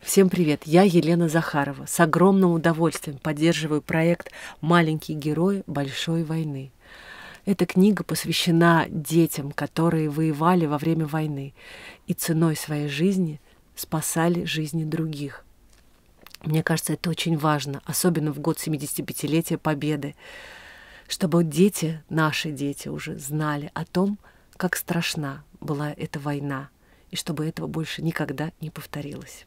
Всем привет, я Елена Захарова. С огромным удовольствием поддерживаю проект «Маленькие герои большой войны». Эта книга посвящена детям, которые воевали во время войны и ценой своей жизни спасали жизни других. Мне кажется, это очень важно, особенно в год 75-летия Победы, чтобы дети, наши дети уже знали о том, как страшна была эта война, и чтобы этого больше никогда не повторилось.